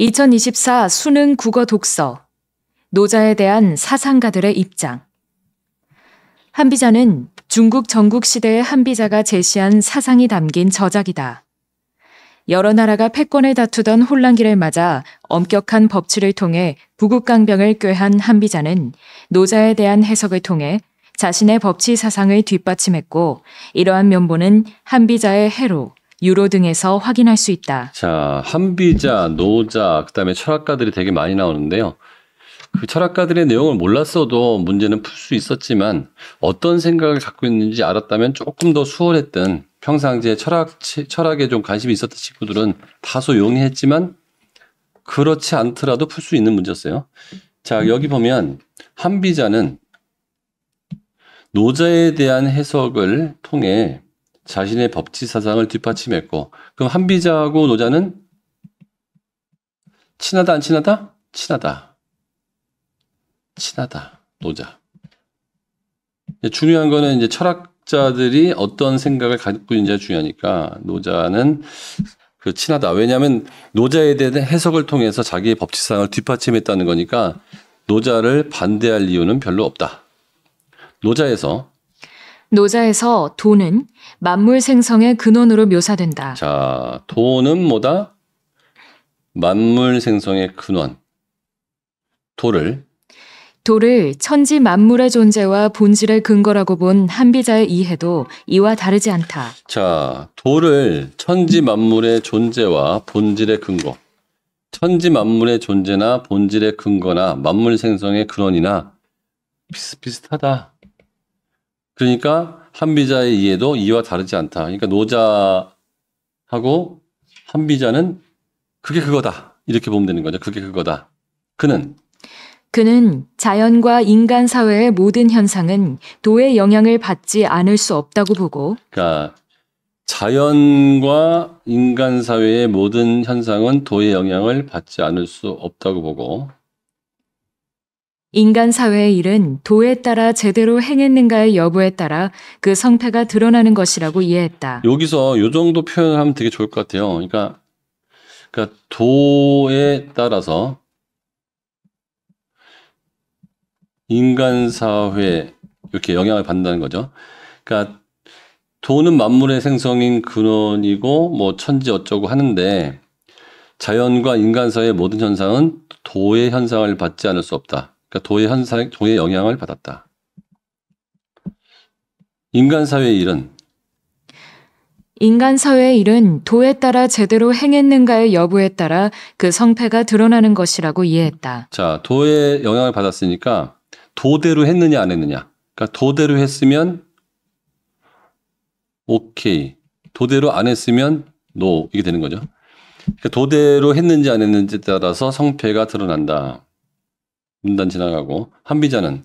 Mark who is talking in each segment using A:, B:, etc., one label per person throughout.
A: 2024 수능 국어 독서 노자에 대한 사상가들의 입장 한비자는 중국 전국 시대의 한비자가 제시한 사상이 담긴 저작이다. 여러 나라가 패권을 다투던 혼란기를 맞아 엄격한 법치를 통해 부국강병을 꾀한 한비자는 노자에 대한 해석을 통해 자신의 법치 사상을 뒷받침했고 이러한 면보는 한비자의 해로 유로 등에서 확인할 수 있다.
B: 자, 한비자, 노자, 그다음에 철학가들이 되게 많이 나오는데요. 그 철학가들의 내용을 몰랐어도 문제는 풀 수 있었지만 어떤 생각을 갖고 있는지 알았다면 조금 더 수월했던 평상시에 철학 철학에 좀 관심이 있었던 친구들은 다소 용이했지만 그렇지 않더라도 풀 수 있는 문제였어요. 자, 여기 보면 한비자는 노자에 대한 해석을 통해 자신의 법치 사상을 뒷받침했고 그럼 한비자하고 노자는 친하다 안 친하다? 친하다. 친하다. 노자. 중요한 거는 이제 철학자들이 어떤 생각을 갖고 있는지가 중요하니까 노자는 그 친하다. 왜냐하면 노자에 대한 해석을 통해서 자기의 법치상을 사 뒷받침했다는 거니까 노자를 반대할 이유는 별로 없다. 노자에서
A: 노자에서 도는 만물 생성의 근원으로 묘사된다. 자,
B: 도는 뭐다? 만물 생성의 근원. 도를
A: 도를 천지 만물의 존재와 본질의 근거라고 본 한비자의 이해도 이와 다르지 않다.
B: 자, 도를 천지 만물의 존재와 본질의 근거. 천지 만물의 존재나 본질의 근거나 만물 생성의 근원이나 비슷비슷하다. 그러니까 한비자의 이해도 이와 다르지 않다. 그러니까 노자하고 한비자는 그게 그거다. 이렇게 보면 되는 거죠. 그게 그거다. 그는
A: 그는 자연과 인간 사회의 모든 현상은 도의 영향을 받지 않을 수 없다고 보고
B: 그러니까 자연과 인간 사회의 모든 현상은 도의 영향을 받지 않을 수 없다고 보고
A: 인간 사회의 일은 도에 따라 제대로 행했는가의 여부에 따라 그 성패가 드러나는 것이라고 이해했다.
B: 여기서 요 정도 표현을 하면 되게 좋을 것 같아요. 그러니까, 그러니까 도에 따라서 인간 사회 이렇게 영향을 받는다는 거죠. 그러니까 도는 만물의 생성인 근원이고 뭐 천지 어쩌고 하는데 자연과 인간 사회의 모든 현상은 도의 현상을 받지 않을 수 없다. 그러니까 도의 현상, 도의 영향을 받았다. 인간 사회의 일은
A: 인간 사회의 일은 도에 따라 제대로 행했는가의 여부에 따라 그 성패가 드러나는 것이라고 이해했다.
B: 자, 도의 영향을 받았으니까 도대로 했느냐 안 했느냐. 그러니까 도대로 했으면 오케이. 도대로 안 했으면 노 이게 되는 거죠. 그러니까 도대로 했는지 안 했는지에 따라서 성패가 드러난다. 문단 지나가고 한비자는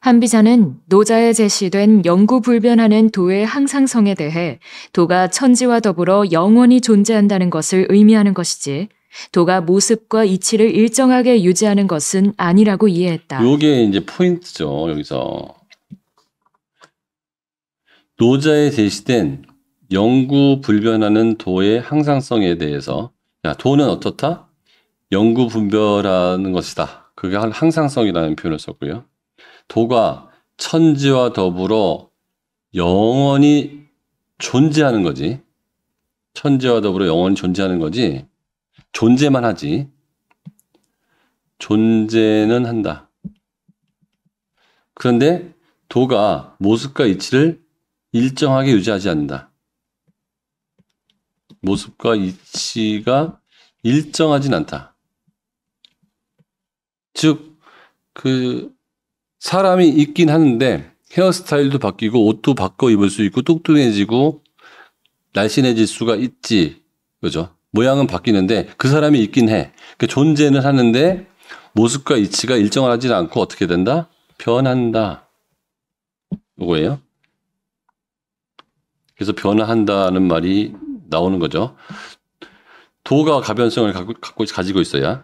A: 한비자는 노자에 제시된 영구 불변하는 도의 항상성에 대해 도가 천지와 더불어 영원히 존재한다는 것을 의미하는 것이지 도가 모습과 이치를 일정하게 유지하는 것은 아니라고 이해했다.
B: 요게 이제 포인트죠. 여기서 노자에 제시된 영구 불변하는 도의 항상성에 대해서 야, 도는 어떻다? 영구 분별하는 것이다. 그게 한 항상성이라는 표현을 썼고요. 도가 천지와 더불어 영원히 존재하는 거지. 천지와 더불어 영원히 존재하는 거지. 존재만 하지. 존재는 한다. 그런데 도가 모습과 이치를 일정하게 유지하지 않는다. 모습과 이치가 일정하진 않다. 즉, 그 사람이 있긴 하는데 헤어스타일도 바뀌고 옷도 바꿔 입을 수 있고 뚱뚱해지고 날씬해질 수가 있지. 그죠? 모양은 바뀌는데 그 사람이 있긴 해. 그 존재는 하는데 모습과 이치가 일정하지 않고 어떻게 된다? 변한다. 이거예요. 그래서 변화한다는 말이 나오는 거죠. 도가 가변성을 갖고, 갖고 가지고 있어야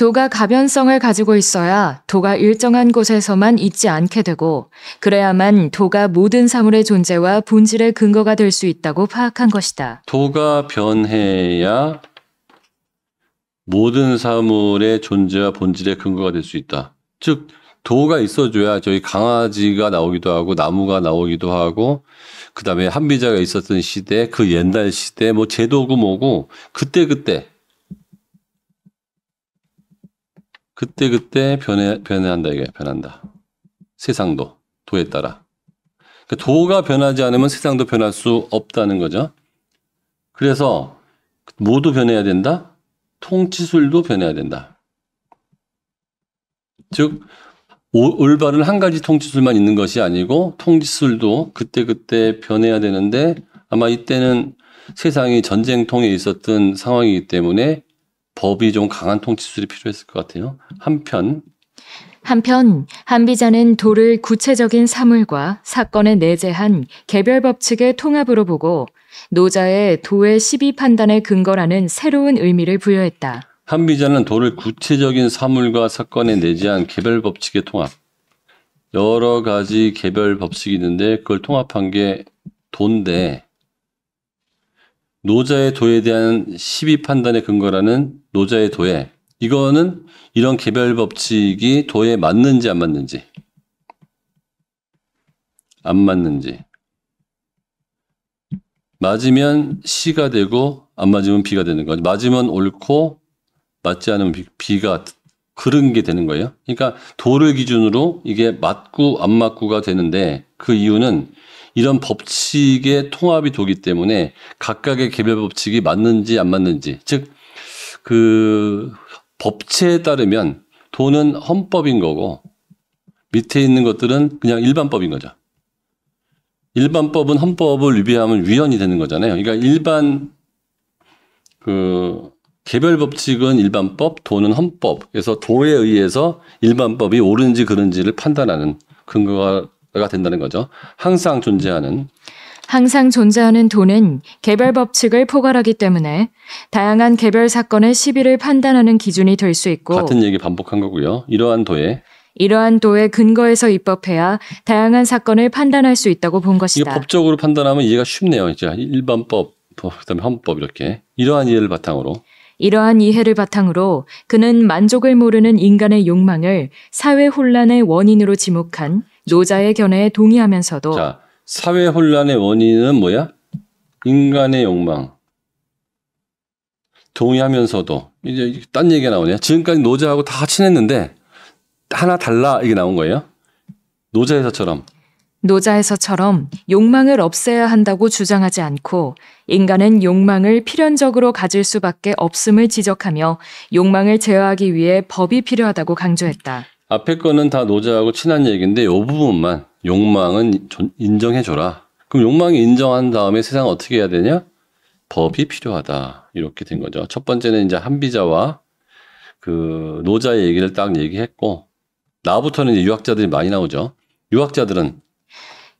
A: 도가 가변성을 가지고 있어야 도가 일정한 곳에서만 있지 않게 되고 그래야만 도가 모든 사물의 존재와 본질의 근거가 될 수 있다고 파악한 것이다.
B: 도가 변해야 모든 사물의 존재와 본질의 근거가 될 수 있다. 즉 도가 있어줘야 저희 강아지가 나오기도 하고 나무가 나오기도 하고 그다음에 한비자가 있었던 시대 그 옛날 시대 뭐 제도고 뭐고 그때 그때 그때 그때 변해 변해한다 이게 변한다. 세상도 도에 따라. 그러니까 도가 변하지 않으면 세상도 변할 수 없다는 거죠. 그래서 모두 변해야 된다. 통치술도 변해야 된다. 즉 올바른 한 가지 통치술만 있는 것이 아니고 통치술도 그때 그때 변해야 되는데 아마 이때는 세상이 전쟁통에 있었던 상황이기 때문에 법이 좀 강한 통치술이 필요했을 것 같아요. 한편
A: 한편 한비자는 도를 구체적인 사물과 사건에 내재한 개별 법칙의 통합으로 보고 노자의 도의 시비 판단의 근거라는 새로운 의미를 부여했다.
B: 한비자는 도를 구체적인 사물과 사건에 내재한 개별 법칙의 통합. 여러 가지 개별 법칙이 있는데 그걸 통합한 게 돈데 노자의 도에 대한 시비 판단의 근거라는 노자의 도에 이거는 이런 개별 법칙이 도에 맞는지 안 맞는지 안 맞는지 맞으면 시가 되고 안 맞으면 비가 되는 거죠. 맞으면 옳고 맞지 않으면 비가 그런 게 되는 거예요. 그러니까 도를 기준으로 이게 맞고 안 맞고가 되는데 그 이유는 이런 법칙의 통합이 도기 때문에 각각의 개별 법칙이 맞는지 안 맞는지 즉 그 법치에 따르면 돈은 헌법인 거고 밑에 있는 것들은 그냥 일반법인 거죠. 일반법은 헌법을 위배하면 위헌이 되는 거잖아요. 그러니까 일반 그 개별 법칙은 일반법, 도는 헌법. 그래서 도에 의해서 일반법이 옳은지 그른지를 판단하는 근거가 가 된다는 거죠. 항상 존재하는
A: 항상 존재하는 돈은 개별 법칙을 포괄하기 때문에 다양한 개별 사건의 시비를 판단하는 기준이 될 수 있고 같은
B: 얘기 반복한 거고요. 이러한 도에
A: 이러한 도에 근거해서 입법해야 다양한 사건을 판단할 수 있다고 본 것이다. 이게
B: 법적으로 판단하면 이해가 쉽네요. 이제 일반법, 그다음에 헌법 이렇게 이러한 이해를 바탕으로
A: 이러한 이해를 바탕으로 그는 만족을 모르는 인간의 욕망을 사회 혼란의 원인으로 지목한 노자의 견해에 동의하면서도 자,
B: 사회 혼란의 원인은 뭐야? 인간의 욕망. 동의하면서도 이제 딴 얘기가 나오네요. 지금까지 노자하고 다 친했는데 하나 달라 이게 나온 거예요. 노자에서처럼
A: 노자에서처럼 욕망을 없애야 한다고 주장하지 않고 인간은 욕망을 필연적으로 가질 수밖에 없음을 지적하며 욕망을 제어하기 위해 법이 필요하다고 강조했다.
B: 앞에 거는 다 노자하고 친한 얘기인데 요 부분만 욕망은 인정해줘라. 그럼 욕망이 인정한 다음에 세상 어떻게 해야 되냐? 법이 필요하다. 이렇게 된 거죠. 첫 번째는 이제 한비자와 그 노자의 얘기를 딱 얘기했고 나부터는 이제 유학자들이 많이 나오죠. 유학자들은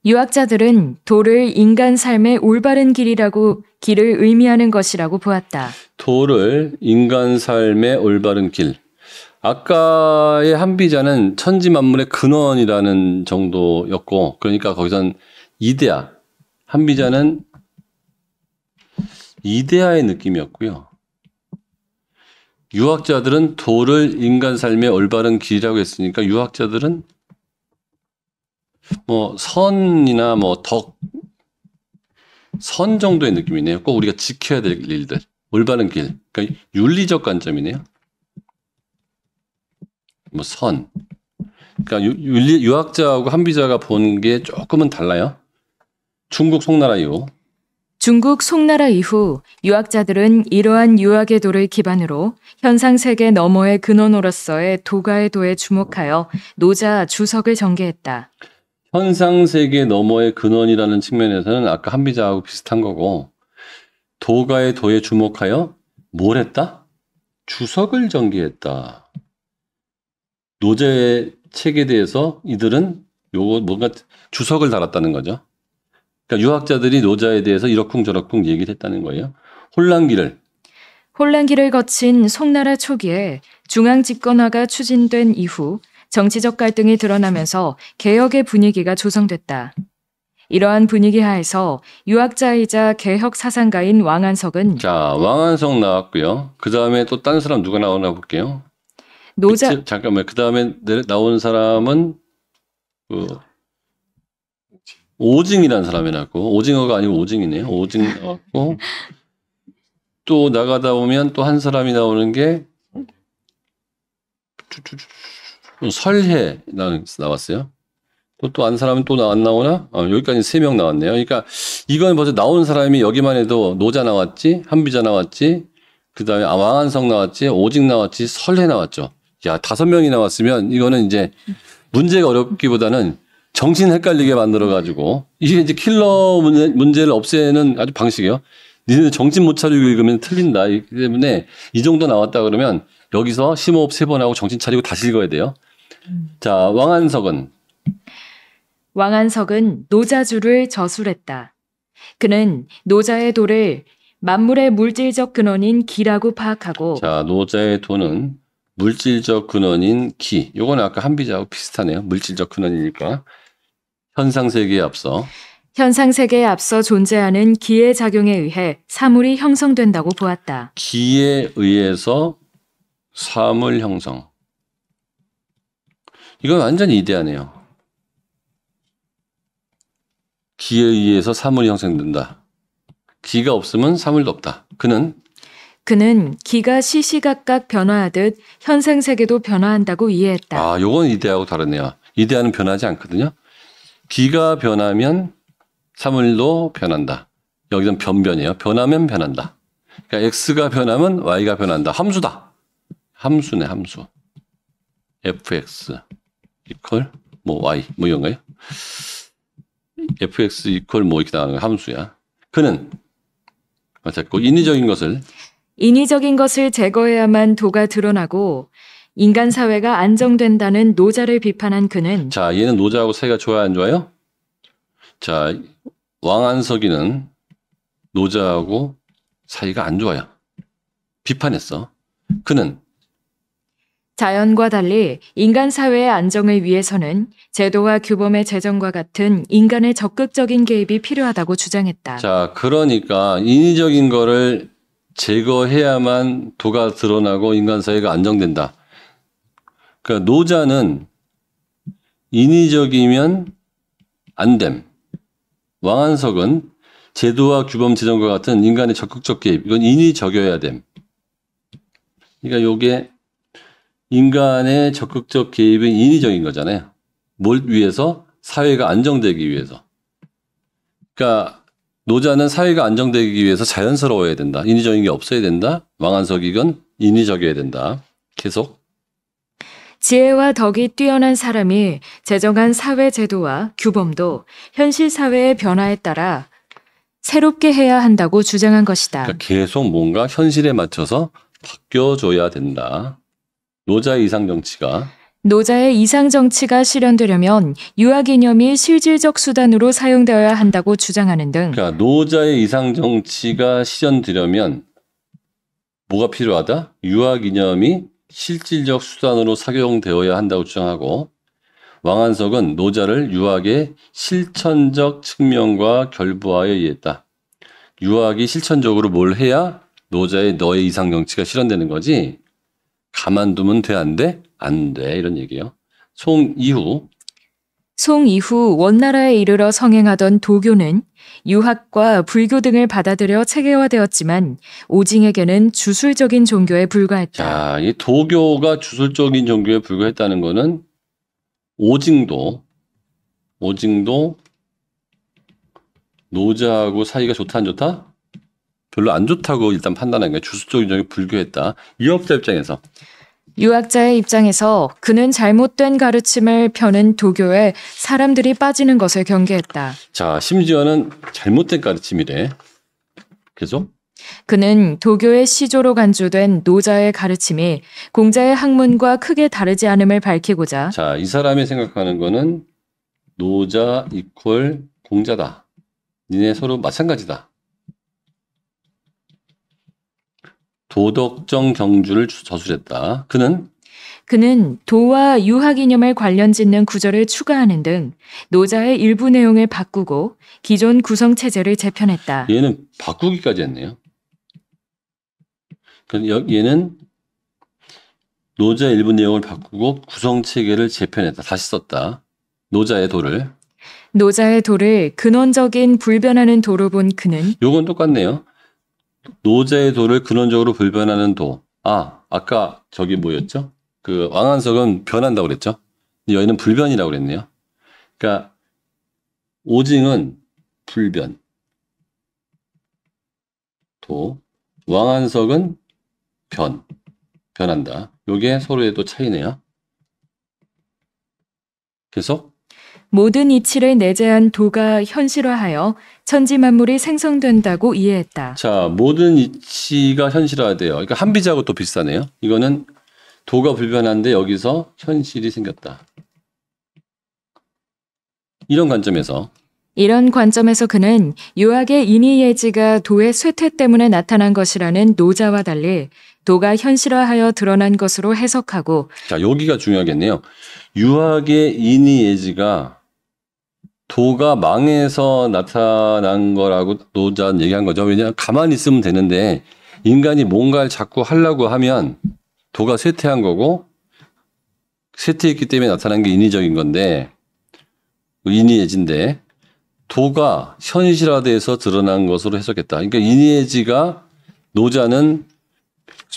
A: 유학자들은 도를 인간 삶의 올바른 길이라고 길을 의미하는 것이라고 보았다.
B: 도를 인간 삶의 올바른 길. 아까의 한비자는 천지 만물의 근원이라는 정도였고, 그러니까 거기선 이데아, 한비자는 이데아의 느낌이었고요. 유학자들은 도를 인간 삶의 올바른 길이라고 했으니까 유학자들은 뭐 선이나 뭐 덕, 선 정도의 느낌이네요. 꼭 우리가 지켜야 될 일들, 올바른 길. 그러니까 윤리적 관점이네요. 뭐 선. 그러니까 유, 학자하고 한비자가 본 게 조금은 달라요. 중국 송나라 이후.
A: 중국 송나라 이후 유학자들은 이러한 유학의 도를 기반으로 현상 세계 너머의 근원으로서의 도가의 도에 주목하여 노자 주석을 전개했다.
B: 현상 세계 너머의 근원이라는 측면에서는 아까 한비자하고 비슷한 거고 도가의 도에 주목하여 뭘 했다? 주석을 전개했다. 노제 책에 대해서 이들은 요거 뭔가 주석을 달았다는 거죠. 그러니까 유학자들이 노자에 대해서 이러쿵저러쿵 얘기를 했다는 거예요. 혼란기를
A: 혼란기를 거친 송나라 초기에 중앙 집권화가 추진된 이후 정치적 갈등이 드러나면서 개혁의 분위기가 조성됐다. 이러한 분위기 하에서 유학자이자 개혁 사상가인 왕한석은 자
B: 왕한석 나왔고요. 그 다음에 또 딴 사람 누가 나오나 볼게요. 노자 그치? 잠깐만 그 다음에 나온 사람은 그 오징이라는 사람이 났고 오징어가 아니고 오징이네요. 오징 나왔고 어? 어? 또 나가다 보면 또 한 사람이 나오는 게 어, 설해 나왔어요. 또 또 한 사람은 또 안 나오나? 아, 여기까지 세 명 나왔네요. 그러니까 이건 벌써 나온 사람이 여기만 해도 노자 나왔지, 한비자 나왔지, 그 다음에 왕한성 나왔지, 오징 나왔지, 설해 나왔죠. 야, 다섯 명이 나왔으면 이거는 이제 문제가 어렵기보다는 정신 헷갈리게 만들어가지고 이게 이제 킬러 문제, 를 없애는 아주 방식이에요. 니네 정신 못 차리고 읽으면 틀린다. 이기 때문에 이 정도 나왔다 그러면 여기서 심호흡 세 번 하고 정신 차리고 다시 읽어야 돼요. 자, 왕한석은
A: 왕한석은 노자주를 저술했다. 그는 노자의 도를 만물의 물질적 근원인 기라고 파악하고
B: 자, 노자의 도는 물질적 근원인 기. 요거는 아까 한비자하고 비슷하네요. 물질적 근원이니까. 현상 세계에 앞서
A: 현상 세계에 앞서 존재하는 기의 작용에 의해 사물이 형성된다고 보았다.
B: 기에 의해서 사물 형성. 이건 완전히 이데아네요. 기에 의해서 사물이 형성된다. 기가 없으면 사물도 없다. 그는
A: 그는 기가 시시각각 변화하듯 현생 세계도 변화한다고 이해했다.
B: 아, 요건 이데아하고 다르네요. 이데아는 변하지 않거든요. 기가 변하면 사물도 변한다. 여기는 변변이에요. 변하면 변한다. 그러니까 x가 변하면 y가 변한다. 함수다. 함수네, 함수. fx 이퀄 뭐 y 뭐 이런 거예요. fx 이퀄 뭐 이렇게 나가는 함수야. 그는 어 됐고 인위적인 것을
A: 인위적인 것을 제거해야만 도가 드러나고 인간 사회가 안정된다는 노자를 비판한 그는
B: 자, 얘는 노자하고 사이가 좋아요, 안 좋아요? 자, 왕안석이는 노자하고 사이가 안 좋아요. 비판했어. 그는
A: 자연과 달리 인간 사회의 안정을 위해서는 제도와 규범의 재정과 같은 인간의 적극적인 개입이 필요하다고 주장했다.
B: 자, 그러니까 인위적인 거를 제거해야만 도가 드러나고 인간 사회가 안정된다. 그러니까 노자는 인위적이면 안됨. 왕한석은 제도와 규범 제정과 같은 인간의 적극적 개입. 이건 인위적이어야 됨. 그러니까 요게 인간의 적극적 개입은 인위적인 거잖아요. 뭘 위해서? 사회가 안정되기 위해서. 그러니까 노자는 사회가 안정되기 위해서 자연스러워야 된다. 인위적인 게 없어야 된다. 왕한석이건 인위적이어야 된다. 계속.
A: 지혜와 덕이 뛰어난 사람이 제정한 사회 제도와 규범도 현실 사회의 변화에 따라 새롭게 해야 한다고 주장한 것이다.
B: 그러니까 계속 뭔가 현실에 맞춰서 바뀌어줘야 된다. 노자 이상 정치가
A: 노자의 이상 정치가 실현되려면 유아 개념이 실질적 수단으로 사용되어야 한다고 주장하는 등
B: 그러니까 노자의 이상 정치가 실현되려면 뭐가 필요하다? 유아 개념이 실질적 수단으로 사용되어야 한다고 주장하고 왕한석은 노자를 유학의 실천적 측면과 결부하여 이해했다. 유학이 실천적으로 뭘 해야 노자의 너의 이상 정치가 실현되는 거지. 가만두면 돼 안 돼? 안 돼. 이런 얘기예요. 송이후
A: 송 이후 원나라에 이르러 성행하던 도교는 유학과 불교 등을 받아들여 체계화되었지만 오징에게는 주술적인 종교에 불과했다.
B: 자, 이 도교가 주술적인 종교에 불과했다는 거는 오징도 오징도 노자하고 사이가 좋다 안 좋다? 별로 안 좋다고 일단 판단한 게 주술적 인정이 불교했다. 유학자 입장에서
A: 유학자의 입장에서 그는 잘못된 가르침을 펴는 도교에 사람들이 빠지는 것을 경계했다.
B: 자, 심지어는 잘못된 가르침이래. 그래
A: 그는 도교의 시조로 간주된 노자의 가르침이 공자의 학문과 크게 다르지 않음을 밝히고자
B: 자, 이 사람이 생각하는 거는 노자 이퀄 공자다. 니네 서로 마찬가지다. 도덕적 경주를 저술했다. 그는
A: 그는 도와 유학이념을 관련 짓는 구절을 추가하는 등 노자의 일부 내용을 바꾸고 기존 구성 체제를 재편했다.
B: 얘는 바꾸기까지 했네요. 얘는 노자 일부 내용을 바꾸고 구성 체계를 재편했다. 다시 썼다. 노자의 도를.
A: 노자의 도를 근원적인 불변하는 도로 본 그는
B: 요건 똑같네요. 노자의 도를 근원적으로 불변하는 도. 아, 아까 저기 뭐였죠? 그 왕한석은 변한다고 그랬죠? 여인은 불변이라고 그랬네요. 그러니까 오징은 불변. 도. 왕한석은 변. 변한다. 요게 서로의 또 차이네요. 계속.
A: 모든 이치를 내재한 도가 현실화하여 천지 만물이 생성된다고 이해했다.
B: 자, 모든 이치가 현실화돼요. 그러니까 한비자하고 또 비슷하네요. 이거는 도가 불변한데 여기서 현실이 생겼다. 이런 관점에서
A: 이런 관점에서 그는 유학의 인의예지가 도의 쇠퇴 때문에 나타난 것이라는 노자와 달리 도가 현실화하여 드러난 것으로 해석하고
B: 자 여기가 중요하겠네요. 유학의 인의예지가 도가 망해서 나타난 거라고 노자는 얘기한 거죠. 왜냐하면 가만히 있으면 되는데 인간이 뭔가를 자꾸 하려고 하면 도가 쇠퇴한 거고 쇠퇴했기 때문에 나타난 게 인위적인 건데 인위예지인데 도가 현실화돼서 드러난 것으로 해석했다. 그러니까 인위예지가 노자는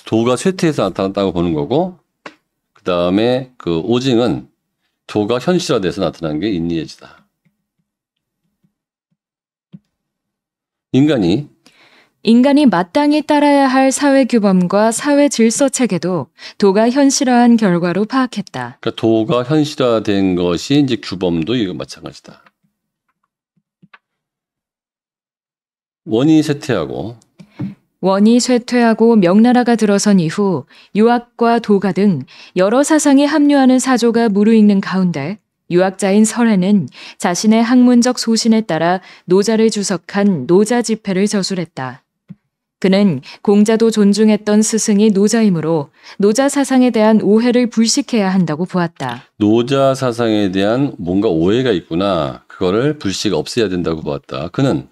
B: 도가 쇠퇴해서 나타났다고 보는 거고 그다음에 그 오징은 도가 현실화돼서 나타난 게 인위예지다. 인간이
A: 인간이 마땅히 따라야 할 사회 규범과 사회 질서 체계도 도가 현실화한 결과로 파악했다.
B: 그러니까 도가 현실화된 것이 이제 규범도 이거 마찬가지다. 원이 쇠퇴하고
A: 원이 쇠퇴하고 명나라가 들어선 이후 유학과 도가 등 여러 사상이 합류하는 사조가 무르익는 가운데 유학자인 설해는 자신의 학문적 소신에 따라 노자를 주석한 노자 집회를 저술했다. 그는 공자도 존중했던 스승이 노자이므로 노자 사상에 대한 오해를 불식해야 한다고 보았다.
B: 노자 사상에 대한 뭔가 오해가 있구나. 그거를 불식 없애야 된다고 보았다. 그는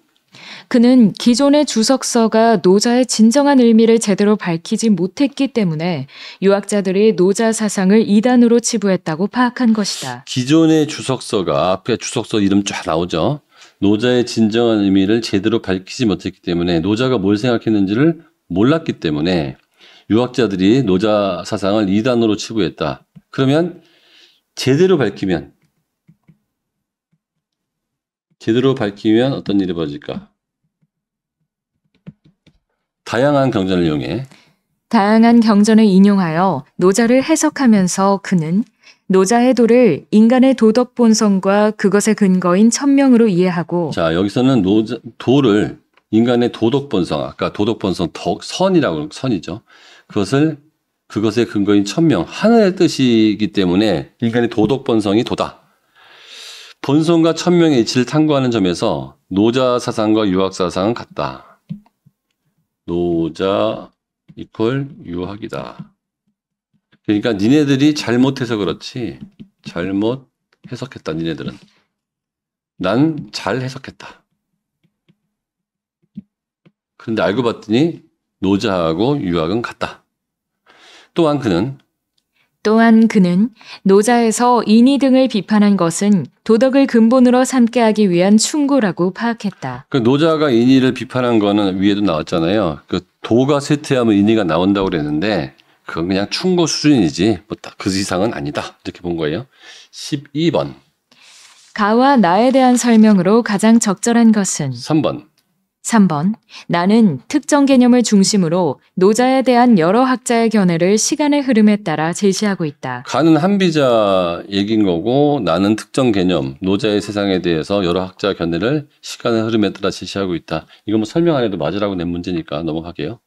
A: 그는 기존의 주석서가 노자의 진정한 의미를 제대로 밝히지 못했기 때문에 유학자들이 노자 사상을 이단으로 치부했다고 파악한 것이다.
B: 기존의 주석서가 앞에 주석서 이름 쫙 나오죠. 노자의 진정한 의미를 제대로 밝히지 못했기 때문에 노자가 뭘 생각했는지를 몰랐기 때문에 유학자들이 노자 사상을 이단으로 치부했다. 그러면 제대로 밝히면 제대로 밝히면 어떤 일이 벌어질까? 다양한 경전을 이용해
A: 다양한 경전을 인용하여 노자를 해석하면서 그는 노자의 도를 인간의 도덕 본성과 그것의 근거인 천명으로 이해하고
B: 자 여기서는 노자, 도를 인간의 도덕 본성 아까 도덕 본성 덕 선이라고 선이죠 그것을 그것의 근거인 천명 하늘의 뜻이기 때문에 인간의 도덕 본성이 도다 본성과 천명의 이치를 탐구하는 점에서 노자 사상과 유학 사상은 같다. 노자 이퀄 유학이다. 그러니까 니네들이 잘못해서 그렇지 잘못 해석했다 니네들은 난 잘 해석했다. 그런데 알고 봤더니 노자하고 유학은 같다. 또한 그는
A: 또한 그는 노자에서 인위 등을 비판한 것은 도덕을 근본으로 삼게 하기 위한 충고라고 파악했다.
B: 그 노자가 인위를 비판한 거는 위에도 나왔잖아요. 그 도가 쇠퇴하면 인위가 나온다고 그랬는데 그건 그냥 충고 수준이지 뭐그 이상은 아니다 이렇게 본 거예요. 12번
A: 가와 나에 대한 설명으로 가장 적절한 것은 3번 3번, 나는 특정 개념을 중심으로 노자에 대한 여러 학자의 견해를 시간의 흐름에 따라 제시하고 있다.
B: 가는 한비자 얘긴 거고 나는 특정 개념, 노자의 세상에 대해서 여러 학자 견해를 시간의 흐름에 따라 제시하고 있다. 이거 뭐 설명 안 해도 맞으라고 낸 문제니까 넘어가게요.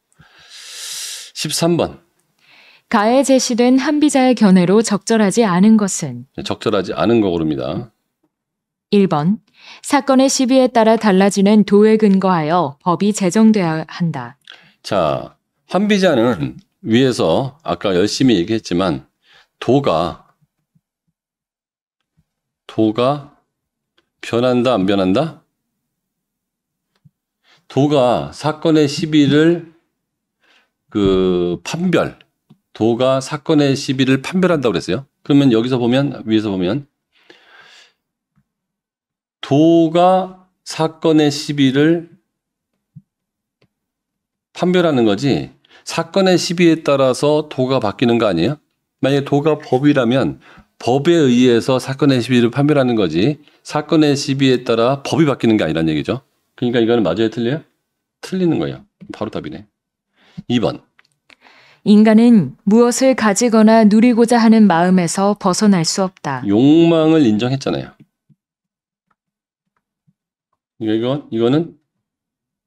B: 13번.
A: 가에 제시된 한비자의 견해로 적절하지 않은 것은
B: 네, 적절하지 않은 거고릅니다.
A: 1번 사건의 시비에 따라 달라지는 도에 근거하여 법이 제정돼야 한다.
B: 자, 한비자는 위에서 아까 열심히 얘기했지만 도가 도가 변한다 안 변한다? 도가 사건의 시비를 그 판별 도가 사건의 시비를 판별한다고 그랬어요. 그러면 여기서 보면 위에서 보면 도가 사건의 시비를 판별하는 거지 사건의 시비에 따라서 도가 바뀌는 거 아니에요? 만약에 도가 법이라면 법에 의해서 사건의 시비를 판별하는 거지 사건의 시비에 따라 법이 바뀌는 게 아니란 얘기죠. 그러니까 이거는 맞아요, 틀려요? 틀리는 거예요. 바로 답이네. 2번.
A: 인간은 무엇을 가지거나 누리고자 하는 마음에서 벗어날 수 없다.
B: 욕망을 인정했잖아요. 이거, 이거는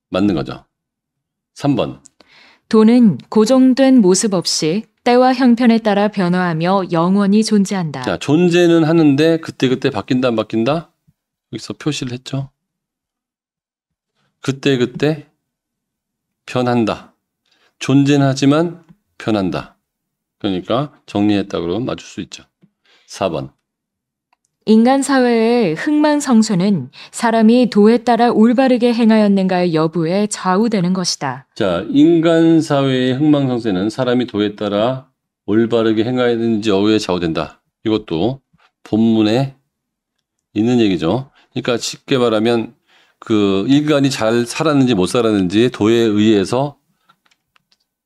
B: 맞는 거죠. 3번.
A: 돈은 고정된 모습 없이 때와 형편에 따라 변화하며 영원히 존재한다. 자,
B: 존재는 하는데 그때그때 바뀐다 안 바뀐다? 여기서 표시를 했죠. 그때그때 변한다. 존재는 하지만 변한다. 그러니까 정리했다 그러면 맞을 수 있죠. 4번.
A: 인간 사회의 흥망성쇠는 사람이 도에 따라 올바르게 행하였는가의 여부에 좌우되는 것이다.
B: 자, 인간 사회의 흥망성쇠는 사람이 도에 따라 올바르게 행하였는지 여부에 좌우된다. 이것도 본문에 있는 얘기죠. 그러니까 쉽게 말하면 그 인간이 잘 살았는지 못 살았는지 도에 의해서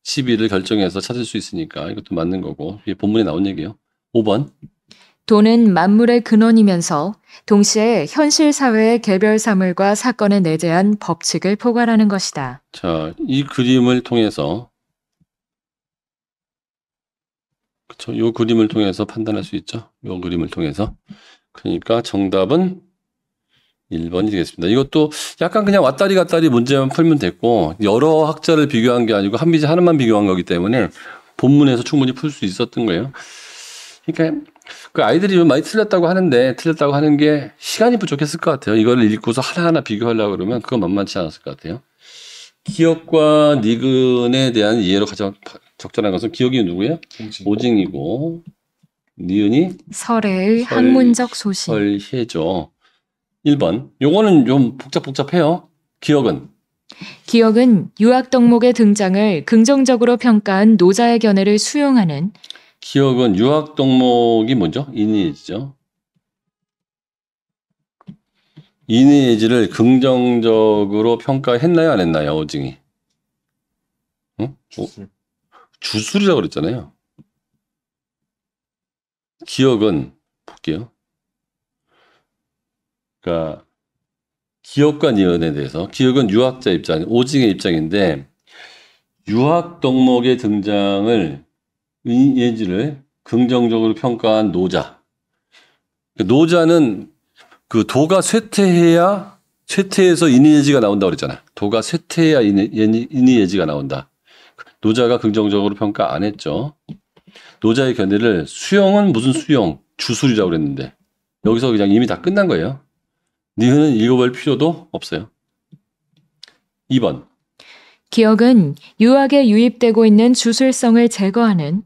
B: 시비를 결정해서 찾을 수 있으니까 이것도 맞는 거고 이게 본문에 나온 얘기예요. 5번
A: 돈은 만물의 근원이면서 동시에 현실 사회의 개별 사물과 사건에 내재한 법칙을 포괄하는 것이다.
B: 자, 이 그림을 통해서 그렇죠. 요 그림을 통해서 판단할 수 있죠. 요 그림을 통해서. 그러니까 정답은 1번이 되겠습니다. 이것도 약간 그냥 왔다리 갔다리 문제만 풀면 됐고 여러 학자를 비교한 게 아니고 한비지 하나만 비교한 거기 때문에 본문에서 충분히 풀 수 있었던 거예요. 그러니까 그 아이들이 많이 틀렸다고 하는데 틀렸다고 하는 게 시간이 부족했을 것 같아요. 이거를 읽고서 하나하나 비교하려고 그러면 그건 만만치 않았을 것 같아요. 기억과 니은에 대한 이해로 가장 적절한 것은 기억이 누구예요? 오징. 이고 니은이
A: 설의 학문적 소식.
B: 설해죠. 1번. 요거는 좀 복잡복잡해요. 기억은
A: 기억은 유학 덕목의 등장을 긍정적으로 평가한 노자의 견해를 수용하는
B: 기억은 유학 동목이 뭐죠? 이니에지죠. 이니에지를 긍정적으로 평가했나요, 안 했나요, 오징이? 응? 주술. 주술이라고 그랬잖아요. 기억은 볼게요. 그러니까 기억과 니은에 대해서 기억은 유학자 입장, 오징의 입장인데 유학 동목의 등장을 이 예지를 긍정적으로 평가한 노자. 그러니까 노자는 그 도가 쇠퇴해야 쇠퇴해서 인의예지가 나온다 그랬잖아. 도가 쇠퇴해야 인의예지가 나온다. 노자가 긍정적으로 평가 안 했죠. 노자의 견해를 수용은 무슨 수용? 주술이라고 그랬는데 여기서 그냥 이미 다 끝난 거예요. 니은은 읽어볼 필요도 없어요. 2번
A: 기억은 유학에 유입되고 있는 주술성을 제거하는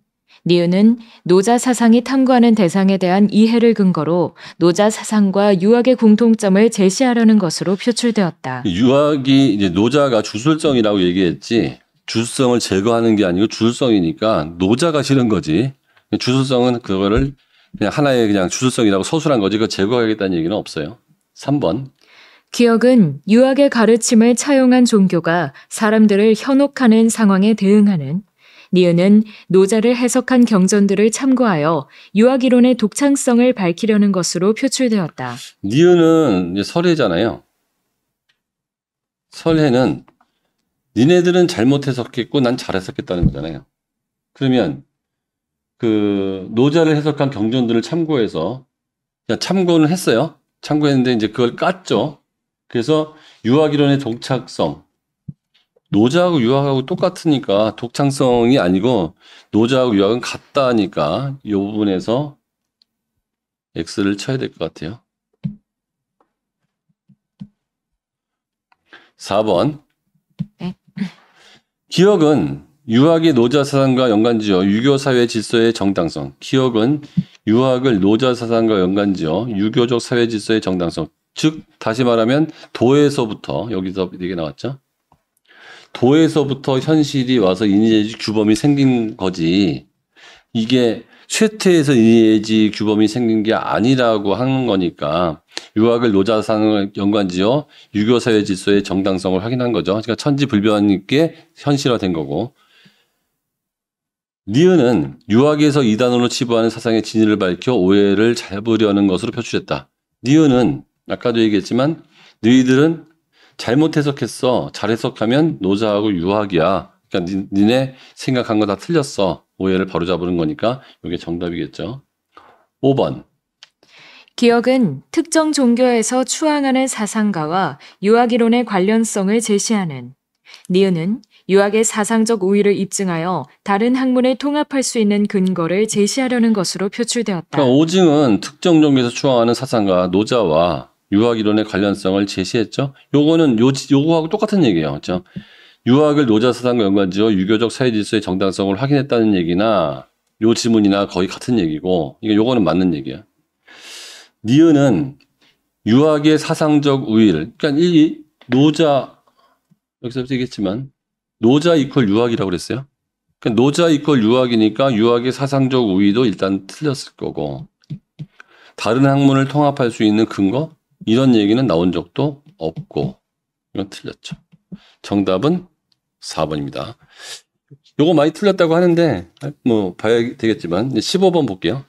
A: 니은은 노자 사상이 탐구하는 대상에 대한 이해를 근거로 노자 사상과 유학의 공통점을 제시하려는 것으로 표출되었다.
B: 유학이 이제 노자가 주술성이라고 얘기했지 주술성을 제거하는 게 아니고 주술성이니까 노자가 싫은 거지. 주술성은 그거를 그냥 하나의 그냥 주술성이라고 서술한 거지 그 제거하겠다는 얘기는 없어요. 3번.
A: 기억은 유학의 가르침을 차용한 종교가 사람들을 현혹하는 상황에 대응하는 니은은 노자를 해석한 경전들을 참고하여 유아기론의 독창성을 밝히려는 것으로 표출되었다.
B: 니은은 설해잖아요. 설해는 니네들은 잘못 해석했고 난 잘 해석했다는 거잖아요. 그러면 그 노자를 해석한 경전들을 참고해서 참고는 했어요. 참고했는데 이제 그걸 깠죠. 그래서 유학이론의 독창성 노자하고 유학하고 똑같으니까 독창성이 아니고 노자하고 유학은 같다니까 이 부분에서 x를 쳐야 될 것 같아요. 4번. 네. 기억은 유학의 노자 사상과 연관지어 유교 사회 질서의 정당성. 기억은 유학을 노자 사상과 연관지어 유교적 사회 질서의 정당성. 즉 다시 말하면 도에서부터 여기서 이게 나왔죠. 도에서부터 현실이 와서 인위에지 규범이 생긴 거지. 이게 쇠퇴에서 인위에지 규범이 생긴 게 아니라고 하는 거니까 유학을 노자상을 연관지어 유교 사회 질서의 정당성을 확인한 거죠. 그러니까 천지 불변 있게 현실화된 거고. 니은은 유학에서 이단으로 치부하는 사상의 진위를 밝혀 오해를 잡으려는 것으로 표출했다. 니은은 아까도 얘기했지만 너희들은 잘못 해석했어. 잘 해석하면 노자하고 유학이야. 그러니까 니, 네 생각한 거 다 틀렸어. 오해를 바로잡는 거니까 이게 정답이겠죠. 5번.
A: 기억은 특정 종교에서 추앙하는 사상가와 유학이론의 관련성을 제시하는 니은은 유학의 사상적 우위를 입증하여 다른 학문에 통합할 수 있는 근거를 제시하려는 것으로 표출되었다.
B: 그러니까 오징은 특정 종교에서 추앙하는 사상가 노자와 유학 이론의 관련성을 제시했죠. 요거는 요, 요거하고 똑같은 얘기예요. 그렇죠? 유학을 노자사상과 연관지어 유교적 사회 질서의 정당성을 확인했다는 얘기나 요 지문이나 거의 같은 얘기고 이거 요거는 맞는 얘기야. 니은은 유학의 사상적 우위를 그러니까 이 노자 여기서 얘기했지만 노자 이퀄 유학이라고 그랬어요. 그러니까 노자 이퀄 유학이니까 유학의 사상적 우위도 일단 틀렸을 거고 다른 학문을 통합할 수 있는 근거 이런 얘기는 나온 적도 없고 이건 틀렸죠. 정답은 4번입니다. 요거 많이 틀렸다고 하는데 뭐 봐야 되겠지만 15번 볼게요.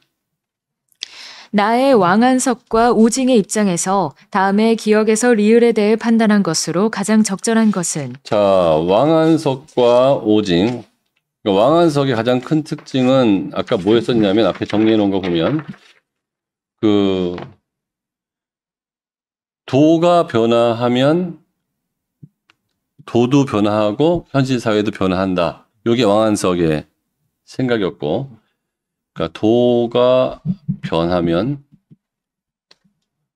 A: 나의 왕한석과 오징의 입장에서 다음의 기억에서 리을에 대해 판단한 것으로 가장 적절한 것은
B: 자 왕한석과 오징 그러니까 왕한석의 가장 큰 특징은 아까 뭐였었냐면 앞에 정리해 놓은 거 보면 그 도가 변화하면 도도 변화하고 현실 사회도 변화한다. 이게 왕한석의 생각이었고, 그러니까 도가 변하면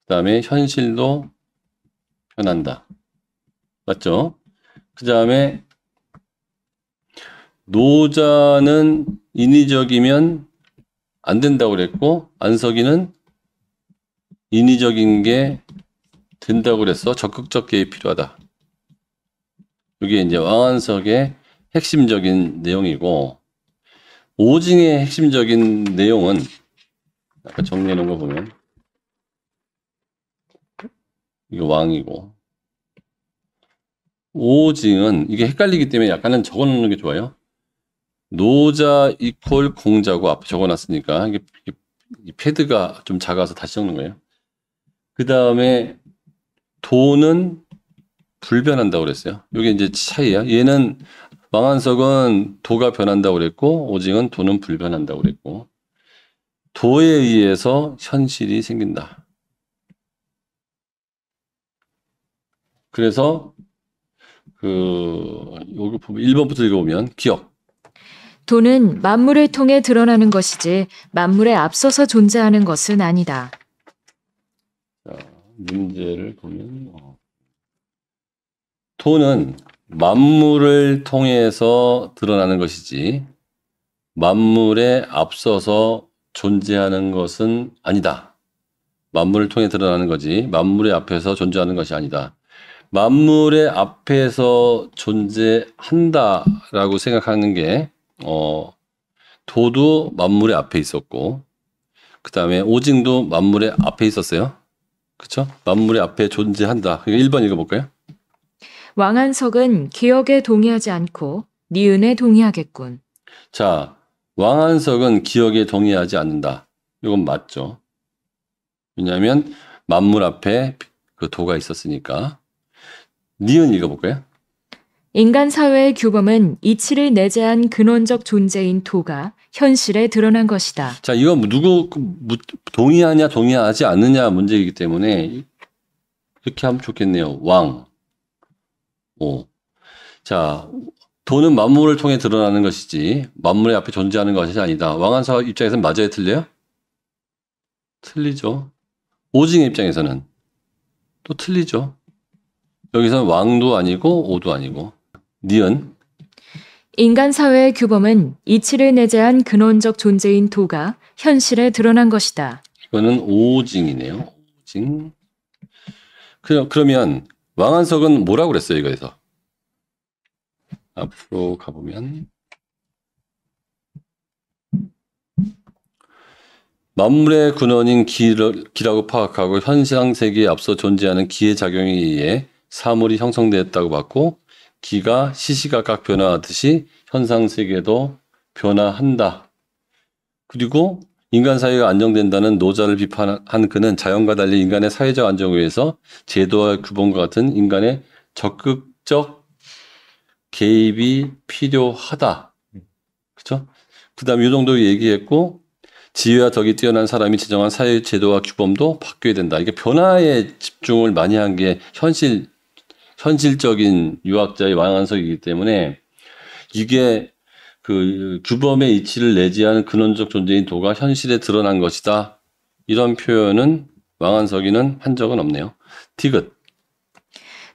B: 그다음에 현실도 변한다. 맞죠? 그다음에 노자는 인위적이면 안 된다고 그랬고 안석이는 인위적인 게 된다고 그랬어. 적극적 개입 이 필요하다. 이게 이제 왕한석의 핵심적인 내용이고 오징의 핵심적인 내용은 아까 정리해 놓은 거 보면 이거 왕이고 오징은 이게 헷갈리기 때문에 약간은 적어 놓는 게 좋아요. 노자 이퀄 공자고 앞에 적어 놨으니까 이게, 이 패드가 좀 작아서 다시 적는 거예요. 그 다음에 돈은 불변한다고 그랬어요. 이게 이제 차이야. 얘는 망한석은 도가 변한다고 그랬고 오징은 도는 불변한다고 그랬고 도에 의해서 현실이 생긴다. 그래서 그 여기 보면 1번부터 읽어보면 기억.
A: 도는 만물을 통해 드러나는 것이지 만물에 앞서서 존재하는 것은 아니다.
B: 문제를 보면 어. 토는 만물을 통해서 드러나는 것이지 만물에 앞서서 존재하는 것은 아니다. 만물을 통해 드러나는 거지 만물의 앞에서 존재하는 것이 아니다. 만물의 앞에서 존재한다라고 생각하는 게 어, 도도 만물의 앞에 있었고 그 다음에 오징도 만물의 앞에 있었어요. 그렇죠? 만물의 앞에 존재한다. 이거 1번 읽어볼까요?
A: 왕한석은 기억에 동의하지 않고 니은에 동의하겠군.
B: 자, 왕한석은 기억에 동의하지 않는다. 이건 맞죠. 왜냐하면 만물 앞에 그 도가 있었으니까. 니은 읽어볼까요?
A: 인간 사회의 규범은 이치를 내재한 근원적 존재인 도가 현실에 드러난 것이다.
B: 자, 이건 누구 동의하냐 동의하지 않느냐 문제이기 때문에 이렇게 하면 좋겠네요. 왕. 오. 자, 돈은 만물을 통해 드러나는 것이지 만물의 앞에 존재하는 것이 아니다. 왕한사 입장에서는 맞아요, 틀려요? 틀리죠. 오징의 입장에서는 또 틀리죠. 여기서는 왕도 아니고 오도 아니고 니은
A: 인간 사회의 규범은 이치를 내재한 근원적 존재인 도가 현실에 드러난 것이다.
B: 이거는 오징이네요. 오징. 그, 그러면 왕한석은 뭐라고 그랬어요, 이거에서? 앞으로 가보면. 만물의 근원인 기라고 파악하고 현상 세계에 앞서 존재하는 기의 작용에 의해 사물이 형성되었다고 봤고 기가 시시각각 변화하듯이 현상 세계도 변화한다. 그리고 인간 사회가 안정된다는 노자를 비판한 그는 자연과 달리 인간의 사회적 안정을 위해서 제도와 규범과 같은 인간의 적극적 개입이 필요하다. 그렇죠? 그다음 에이 정도 얘기했고 지혜와 덕이 뛰어난 사람이 지정한 사회 제도와 규범도 바뀌어야 된다. 이게 변화에 집중을 많이 한 게 현실 현실적인 유학자의 왕한석이기 때문에 이게 그 규범의 이치를 내지하는 근원적 존재인 도가 현실에 드러난 것이다. 이런 표현은 왕한석이는 한 적은 없네요. 티귿.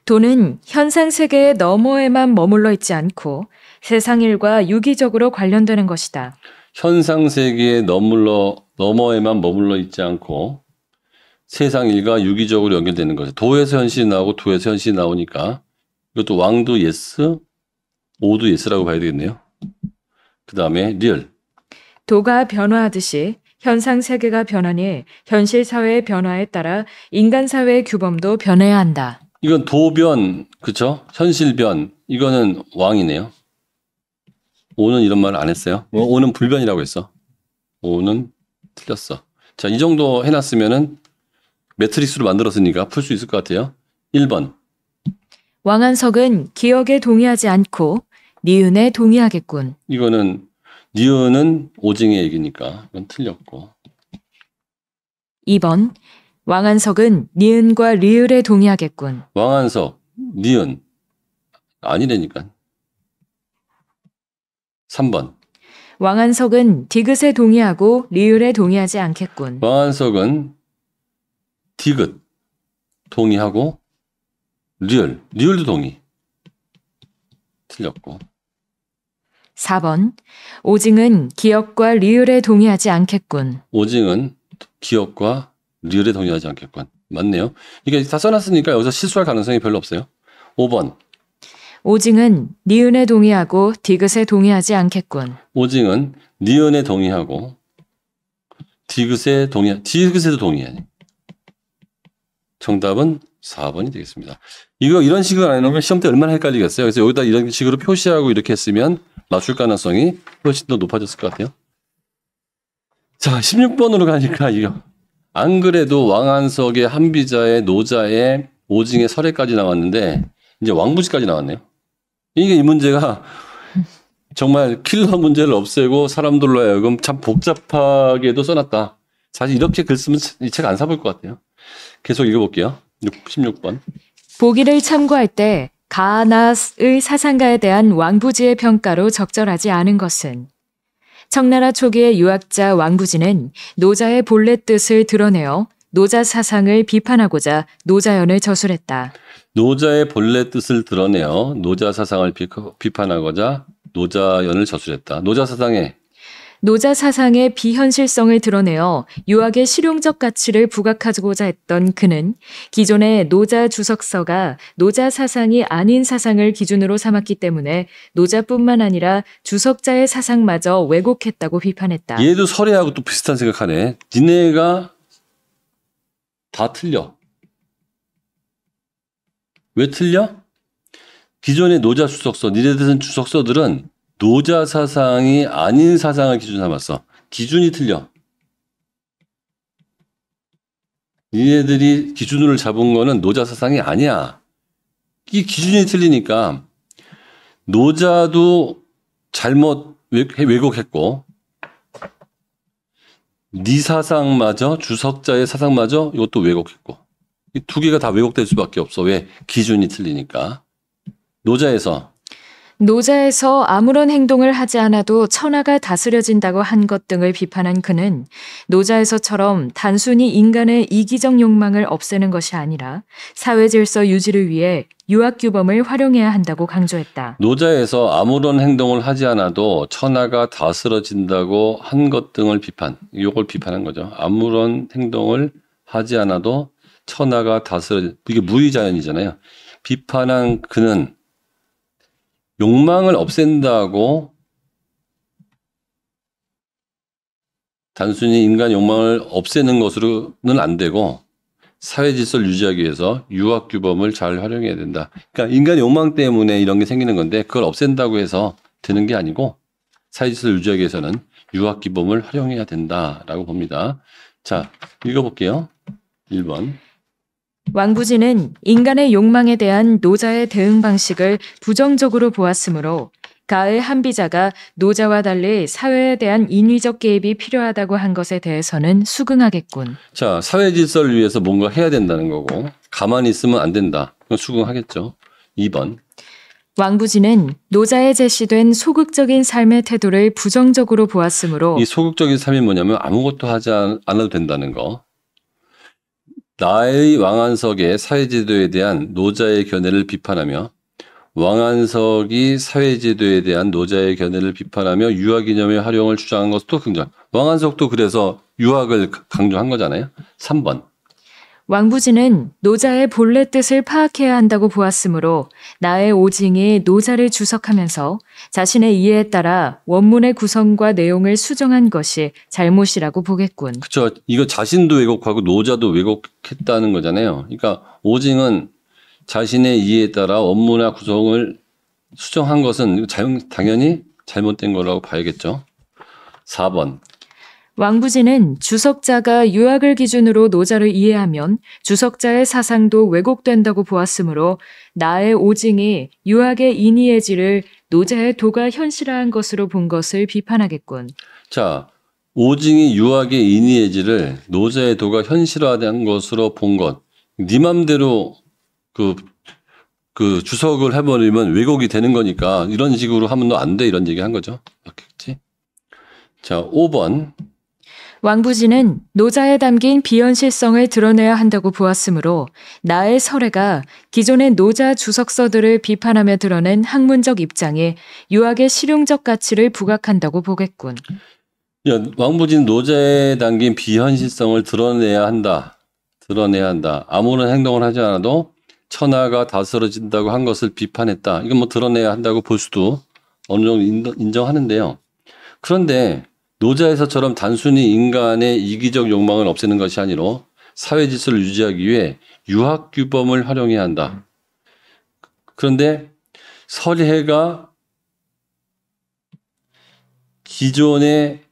A: 도는 현상 세계의 너머에만 머물러 있지 않고 세상 일과 유기적으로 관련되는 것이다.
B: 현상 세계의 너물러 너머에만 머물러 있지 않고 세상 일과 유기적으로 연결되는 거죠. 도에서 현실이 나오고 도에서 현실이 나오니까 이것도 왕도 예스, 오도 예스라고 봐야 되겠네요. 그 다음에 리얼.
A: 도가 변화하듯이 현상 세계가 변하니 현실 사회의 변화에 따라 인간 사회의 규범도 변해야 한다.
B: 이건 도변, 그쵸? 현실변. 이거는 왕이네요. 오는 이런 말을 안 했어요. 어, 오는 불변이라고 했어. 오는 틀렸어. 자, 이 정도 해놨으면은 매트릭스로 만들었으니까 풀 수 있을 것 같아요. 1번.
A: 왕한석은 기억에 동의하지 않고 니은에 동의하겠군.
B: 이거는 니은은 오징의 얘기니까 이건 틀렸고.
A: 2번. 왕한석은 니은과 리을에 동의하겠군.
B: 왕한석, 니은. 아니래니까 3번.
A: 왕한석은 디귿에 동의하고 리을에 동의하지 않겠군.
B: 왕한석은 디귿 동의하고 리얼 리얼도 동의 틀렸고
A: 4번 오징은 기억과 리을에 동의하지 않겠군.
B: 오징은 기억과 리을에 동의하지 않겠군. 맞네요. 이게 다 써놨으니까 여기서 실수할 가능성이 별로 없어요. 5번
A: 오징은 니은에 동의하고 디귿에 동의하지 않겠군.
B: 오징은 니은에 동의하고 디귿에 동의 디귿에도 동의하니. 정답은 4번이 되겠습니다. 이거 이런 식으로 안 해놓으면 시험 때 얼마나 헷갈리겠어요. 그래서 여기다 이런 식으로 표시하고 이렇게 했으면 맞출 가능성이 훨씬 더 높아졌을 것 같아요. 자, 16번으로 가니까 이거. 안 그래도 왕한석의 한비자의 노자의 오징의 설해까지 나왔는데 이제 왕부지까지 나왔네요. 이게 이 문제가 정말 킬러 문제를 없애고 사람들로 하여금 참 복잡하게도 써놨다. 사실 이렇게 글 쓰면 이 책 안 사볼 것 같아요. 계속 읽어볼게요. 6 6번
A: 보기를 참고할 때 가나의 스 사상가에 대한 왕부지의 평가로 적절하지 않은 것은 청나라 초기의 유학자 왕부지는 노자의 본래 뜻을 드러내어 노자 사상을 비판하고자 노자연을 저술했다.
B: 노자의 본래 뜻을 드러내어 노자 사상을 비판하고자 노자연을 저술했다. 노자 사상에
A: 노자 사상의 비현실성을 드러내어 유학의 실용적 가치를 부각하고자 했던 그는 기존의 노자 주석서가 노자 사상이 아닌 사상을 기준으로 삼았기 때문에 노자뿐만 아니라 주석자의 사상마저 왜곡했다고 비판했다.
B: 얘도 설해하고 또 비슷한 생각하네. 니네가 다 틀려. 왜 틀려? 기존의 노자 주석서, 니네들은 주석서들은 노자 사상이 아닌 사상을 기준 삼았어. 기준이 틀려. 니네들이 기준으로 잡은 거는 노자 사상이 아니야. 이 기준이 틀리니까 노자도 잘못 왜곡했고 니 사상마저 주석자의 사상마저 이것도 왜곡했고 이 두 개가 다 왜곡될 수밖에 없어 왜 기준이 틀리니까 노자에서
A: 노자에서 아무런 행동을 하지 않아도 천하가 다스려진다고 한 것 등을 비판한 그는 노자에서처럼 단순히 인간의 이기적 욕망을 없애는 것이 아니라 사회 질서 유지를 위해 유학규범을 활용해야 한다고 강조했다.
B: 노자에서 아무런 행동을 하지 않아도 천하가 다스려진다고 한 것 등을 비판, 이걸 비판한 거죠. 아무런 행동을 하지 않아도 천하가 다스려, 이게 무의자연이잖아요. 비판한 그는 욕망을 없앤다고 단순히 인간 욕망을 없애는 것으로는 안 되고 사회 질서를 유지하기 위해서 유학 규범을 잘 활용해야 된다. 그러니까 인간 욕망 때문에 이런 게 생기는 건데 그걸 없앤다고 해서 되는 게 아니고 사회 질서를 유지하기 위해서는 유학 규범을 활용해야 된다라고 봅니다. 자, 읽어 볼게요. 1번.
A: 왕부진은 인간의 욕망에 대한 노자의 대응 방식을 부정적으로 보았으므로 가을 한비자가 노자와 달리 사회에 대한 인위적 개입이 필요하다고 한 것에 대해서는 수긍하겠군.
B: 자, 사회 질서를 위해서 뭔가 해야 된다는 거고 가만히 있으면 안 된다. 그건 수긍하겠죠. 2번.
A: 왕부진은 노자에 제시된 소극적인 삶의 태도를 부정적으로 보았으므로 이
B: 소극적인 삶이 뭐냐면 아무것도 하지 않아도 된다는 거. 나의 왕한석의 사회제도에 대한 노자의 견해를 비판하며 왕한석이 사회제도에 대한 노자의 견해를 비판하며 유아기념의 활용을 주장한 것도 굉장정 왕한석도 그래서 유학을 강조한 거잖아요. 3번.
A: 왕부진은 노자의 본래 뜻을 파악해야 한다고 보았으므로 나의 오징이 노자를 주석하면서 자신의 이해에 따라 원문의 구성과 내용을 수정한 것이 잘못이라고 보겠군.
B: 그렇죠. 이거 자신도 왜곡하고 노자도 왜곡했다는 거잖아요. 그러니까 오징은 자신의 이해에 따라 원문의 구성을 수정한 것은 당연히 잘못된 거라고 봐야겠죠. 4번.
A: 왕부진은 주석자가 유학을 기준으로 노자를 이해하면 주석자의 사상도 왜곡된다고 보았으므로 나의 오징이 유학의 이니에지를 노자의 도가 현실화한 것으로 본 것을 비판하겠군.
B: 자, 오징이 유학의 인의의지를 노자의 도가 현실화된 것으로 본 것. 네 맘대로 그, 그 주석을 해버리면 왜곡이 되는 거니까 이런 식으로 하면 너 안 돼. 이런 얘기 한 거죠. 맞겠지? 자, 5번.
A: 왕부진은 노자에 담긴 비현실성을 드러내야 한다고 보았으므로 나의 설애가 기존의 노자 주석서들을 비판하며 드러낸 학문적 입장에 유학의 실용적 가치를 부각한다고 보겠군.
B: 왕부진 노자에 담긴 비현실성을 드러내야 한다. 드러내야 한다. 아무런 행동을 하지 않아도 천하가 다스러진다고 한 것을 비판했다. 이건 뭐 드러내야 한다고 볼 수도 어느 정도 인정하는데요. 그런데 노자에서처럼 단순히 인간의 이기적 욕망을 없애는 것이 아니라 사회 질서를 유지하기 위해 유학 규범을 활용해야 한다. 그런데 설해가 기존의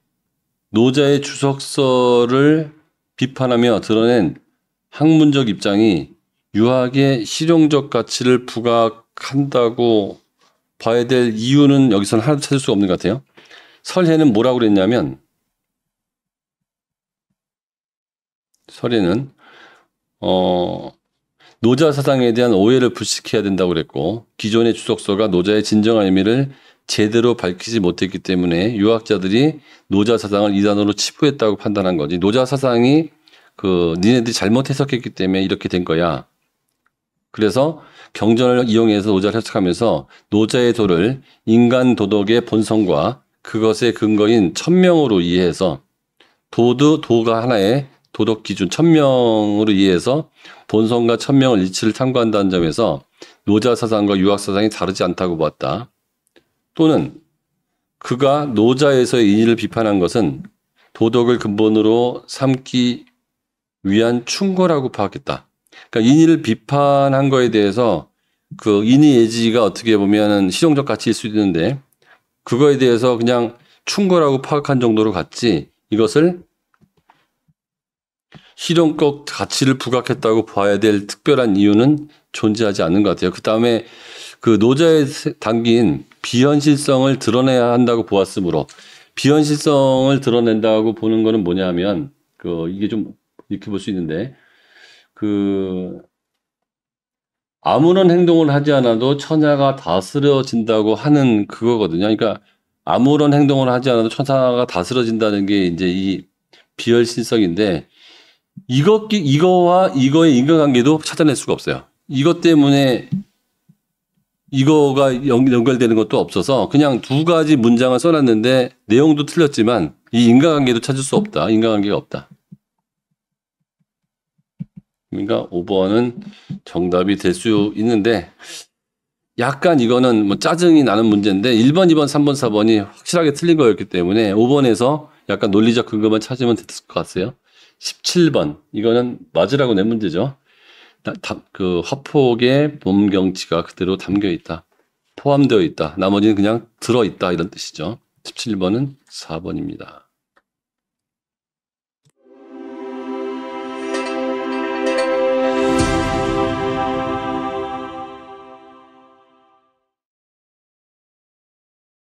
B: 노자의 주석서를 비판하며 드러낸 학문적 입장이 유학의 실용적 가치를 부각한다고 봐야 될 이유는 여기서는 하나 도 찾을 수 없는 것 같아요. 설해는 뭐라고 그랬냐면 설해는 어 노자 사상에 대한 오해를 불식해야 된다고 그랬고 기존의 주석서가 노자의 진정한 의미를 제대로 밝히지 못했기 때문에 유학자들이 노자 사상을 이단으로 치부했다고 판단한 거지. 노자 사상이 그 니네들이 잘못 해석했기 때문에 이렇게 된 거야. 그래서 경전을 이용해서 노자를 해석하면서 노자의 도를 인간 도덕의 본성과 그것의 근거인 천명으로 이해해서 도도 도가 하나의 도덕 기준 천명으로 이해해서 본성과 천명을 일치를 탐구한다는 점에서 노자 사상과 유학 사상이 다르지 않다고 보았다. 또는 그가 노자에서의 인의를 비판한 것은 도덕을 근본으로 삼기 위한 충고라고 파악했다. 그러니까 인의를 비판한 거에 대해서 그 인의 예지가 어떻게 보면 실용적 가치일 수도 있는데 그거에 대해서 그냥 충고라고 파악한 정도로 갔지 이것을 실용적 가치를 부각했다고 봐야 될 특별한 이유는 존재하지 않는 것 같아요. 그 다음에 그 노자에 담긴 비현실성을 드러내야 한다고 보았으므로 비현실성을 드러낸다고 보는 거는 뭐냐 하면 그 이게 좀 이렇게 볼 수 있는데 그 아무런 행동을 하지 않아도 천하가 다스려진다고 하는 그거거든요. 그러니까 아무런 행동을 하지 않아도 천하가 다스려진다는 게 이제 이 비열신성인데 이것 이거와 이거의 인간관계도 찾아낼 수가 없어요. 이것 때문에 이거가 연, 결되는 것도 없어서 그냥 두 가지 문장을 써놨는데 내용도 틀렸지만 이인간관계도 찾을 수 없다. 인간관계가 없다. 그러니까 5번은 정답이 될 수 있는데 약간 이거는 뭐 짜증이 나는 문제인데 1번, 2번, 3번, 4번이 확실하게 틀린 거였기 때문에 5번에서 약간 논리적 근거만 찾으면 됐을 것 같아요. 17번 이거는 맞으라고 낸 문제죠. 그 화폭의 봄 경치가 그대로 담겨 있다. 포함되어 있다. 나머지는 그냥 들어 있다 이런 뜻이죠. 17번은 4번입니다.